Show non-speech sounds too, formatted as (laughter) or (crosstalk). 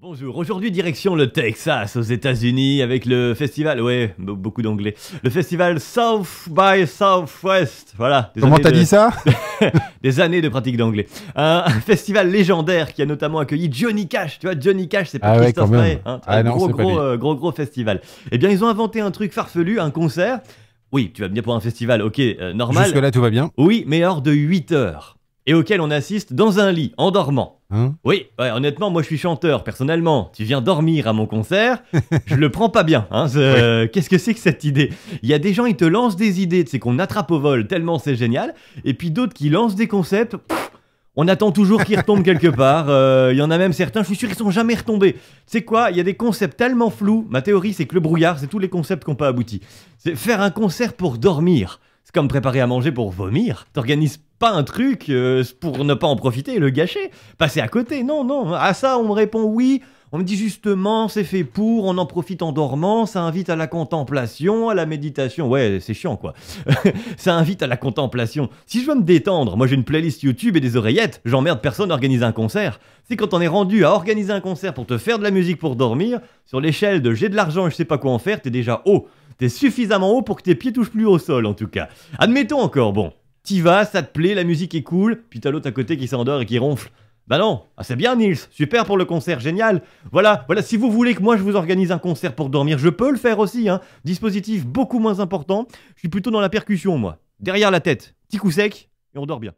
Bonjour, aujourd'hui direction le Texas aux États-Unis avec le festival, ouais, beaucoup d'anglais, le festival South by Southwest, voilà. Des Comment t'as dit ça (laughs) Des années de pratique d'anglais. Un, festival légendaire qui a notamment accueilli Johnny Cash, tu vois, Johnny Cash c'est pas ah Christophe ouais, un hein, ah gros, gros, euh, gros, gros, festival. Eh bien ils ont inventé un truc farfelu, un concert, oui, tu vas venir pour un festival, ok, euh, normal. Jusque là tout va bien. Oui, mais hors de 8 heures, et auquel on assiste dans un lit, en dormant. Hein oui, honnêtement, moi je suis chanteur, personnellement. Tu viens dormir à mon concert, je le prends pas bien. Hein, qu'est-ce que c'est que cette idée Il y a des gens, qui te lancent des idées, c'est qu'on attrape au vol tellement c'est génial. Et puis d'autres qui lancent des concepts, on attend toujours qu'ils retombent quelque part. Euh, il y en a même certains, je suis sûr qu'ils sont jamais retombés. C'est quoi Il y a des concepts tellement flous. Ma théorie, c'est que le brouillard, c'est tous les concepts qui n'ont pas abouti. C'est faire un concert pour dormir. C'est comme préparer à manger pour vomir. T'organises pas un truc euh, pour ne pas en profiter et le gâcher. Passer à côté, non, non. À ça, on me répond oui. On me dit justement, c'est fait pour, on en profite en dormant, ça invite à la contemplation, à la méditation. Ouais, c'est chiant quoi. (laughs) ça invite à la contemplation. Si je veux me détendre, moi j'ai une playlist YouTube et des oreillettes, j'emmerde personne à organiser un concert. C'est quand on est rendu à organiser un concert pour te faire de la musique pour dormir, sur l'échelle de j'ai de l'argent et je sais pas quoi en faire, t'es déjà haut. T'es suffisamment haut pour que tes pieds touchent plus au sol, en tout cas. Admettons encore, bon, t'y vas, ça te plaît, la musique est cool, puis t'as l'autre à côté qui s'endort et qui ronfle. Bah non, ah, c'est bien Nils, super pour le concert, génial. Voilà, voilà, si vous voulez que moi je vous organise un concert pour dormir, je peux le faire aussi, hein. Dispositif beaucoup moins important, je suis plutôt dans la percussion, moi. Derrière la tête, petit coup sec, et on dort bien.